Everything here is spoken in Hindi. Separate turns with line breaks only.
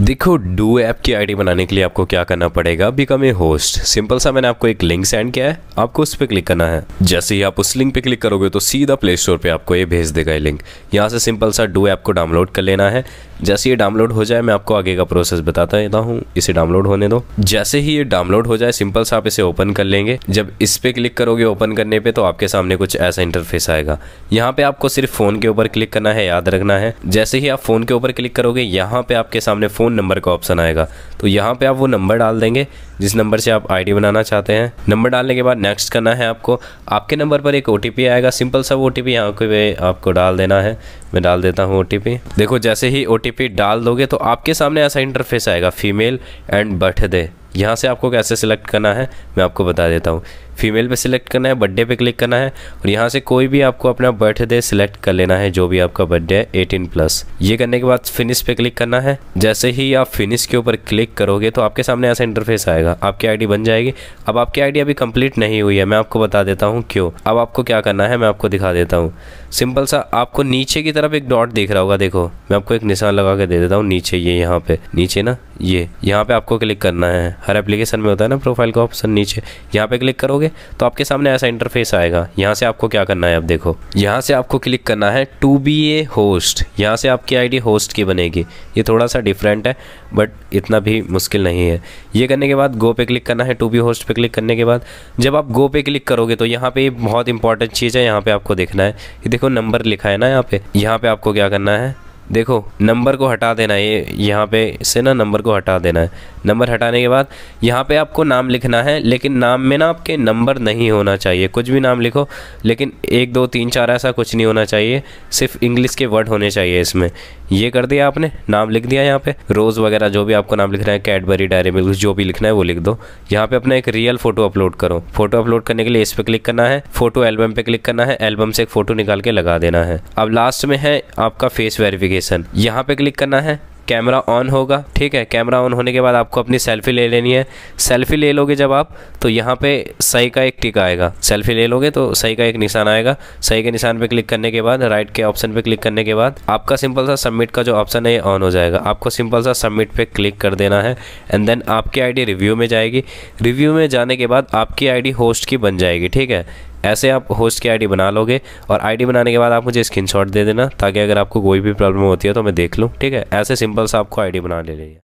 देखो डू ऐप की आईडी बनाने के लिए आपको क्या करना पड़ेगा बिकम ए होस्ट सिंपल सा मैंने आपको एक लिंक सेंड किया है आपको उस पर क्लिक करना है जैसे ही आप उस लिंक पे क्लिक करोगे तो सीधा प्ले स्टोर पे आपको ये भेज देगा ये लिंक यहाँ से सिंपल सा डू ऐप को डाउनलोड कर लेना है जैसे ये डाउनलोड हो जाए मैं आपको आगे का प्रोसेस बताता देता हूँ इसे डाउनलोड होने दो जैसे ही ये डाउनलोड हो जाए सिंपल सा आप इसे ओपन कर लेंगे जब इस पर क्लिक करोगे ओपन करने पर तो आपके सामने कुछ ऐसा इंटरफेस आएगा यहाँ पे आपको सिर्फ फोन के ऊपर क्लिक करना है याद रखना है जैसे ही आप फोन के ऊपर क्लिक करोगे यहाँ पे आपके सामने फोन फ़ोन नंबर का ऑप्शन आएगा तो यहाँ पे आप वो नंबर डाल देंगे जिस नंबर से आप आईडी बनाना चाहते हैं नंबर डालने के बाद नेक्स्ट करना है आपको आपके नंबर पर एक ओ आएगा सिंपल सा ओ टी पी यहाँ पे आपको डाल देना है मैं डाल देता हूँ ओ देखो जैसे ही ओ डाल दोगे तो आपके सामने ऐसा इंटरफेस आएगा फीमेल एंड बर्थडे यहाँ से आपको कैसे सिलेक्ट करना है मैं आपको बता देता हूँ फीमेल पे सिलेक्ट करना है बर्थडे पे क्लिक करना है और यहाँ से कोई भी आपको अपना बर्थडे सिलेक्ट कर लेना है जो भी आपका बर्थडे है एटीन प्लस ये करने के बाद फिनिश पे क्लिक करना है जैसे ही आप फिनिश के ऊपर क्लिक करोगे तो आपके सामने ऐसा इंटरफेस आएगा आपकी आईडी बन जाएगी अब आपकी आईडी अभी कम्प्लीट नहीं हुई है मैं आपको बता देता हूँ क्यों अब आपको क्या करना है मैं आपको दिखा देता हूँ सिंपल सा आपको नीचे की तरफ एक डॉट दिख रहा होगा देखो मैं आपको एक निशान लगा के दे देता हूँ नीचे ये यहाँ पे नीचे ना ये यहाँ पे आपको क्लिक करना है हर एप्लीकेशन में होता है ना प्रोफाइल का ऑप्शन नीचे यहाँ पे क्लिक करोगे तो आपके सामने ऐसा इंटरफेस आएगा यहाँ से आपको क्या करना है अब देखो यहाँ से आपको क्लिक करना है टू बी ए होस्ट यहाँ से आपकी आईडी होस्ट की बनेगी ये थोड़ा सा डिफरेंट है बट इतना भी मुश्किल नहीं है ये करने के बाद गो पे क्लिक करना है टू बी होस्ट पर क्लिक करने के बाद जब आप गो पे क्लिक करोगे तो यहाँ पर बहुत इंपॉर्टेंट चीज़ है यहाँ पर आपको देखना है ये देखो नंबर लिखा है ना यहाँ पे यहाँ पर आपको क्या करना है देखो नंबर को हटा देना है यहाँ पे से ना नंबर को हटा देना है नंबर हटाने के बाद यहाँ पे आपको नाम लिखना है लेकिन नाम में ना आपके नंबर नहीं होना चाहिए कुछ भी नाम लिखो लेकिन एक दो तीन चार ऐसा कुछ नहीं होना चाहिए सिर्फ इंग्लिश के वर्ड होने चाहिए इसमें ये कर दिया आपने नाम लिख दिया यहाँ पे रोज़ वगैरह जो भी आपको नाम लिखना है कैडबरी डायरी मिल्क जो भी लिखना है वो लिख दो यहाँ पे अपना एक रियल फ़ोटो अपलोड करो फोटो अपलोड करने के लिए इस पर क्लिक करना है फोटो एल्बम पे क्लिक करना है एल्बम से एक फ़ोटो निकाल के लगा देना है अब लास्ट में है आपका फेस वेरिफिकेशन नेविगेशन यहाँ पे क्लिक करना है कैमरा ऑन होगा ठीक है कैमरा ऑन होने के बाद आपको अपनी सेल्फी ले लेनी है सेल्फी ले लोगे जब आप तो यहाँ पे सही का एक टिक आएगा सेल्फी ले लोगे तो सही का एक निशान आएगा सही के निशान पे क्लिक करने के बाद राइट के ऑप्शन पे क्लिक करने के बाद आपका सिंपल सा सबमिट का जो ऑप्शन है ये ऑन हो जाएगा आपको सिंपल सा सबमिट पे क्लिक कर देना है एंड देन आपकी आई रिव्यू में जाएगी रिव्यू में जाने के बाद आपकी आई होस्ट की बन जाएगी ठीक है ऐसे आप होस्ट की आईडी बना लोगे और आईडी बनाने के बाद आप मुझे स्क्रीनशॉट दे देना ताकि अगर आपको कोई भी प्रॉब्लम होती है तो मैं देख लूँ ठीक है ऐसे सिंपल सा आपको आईडी बना ले रही है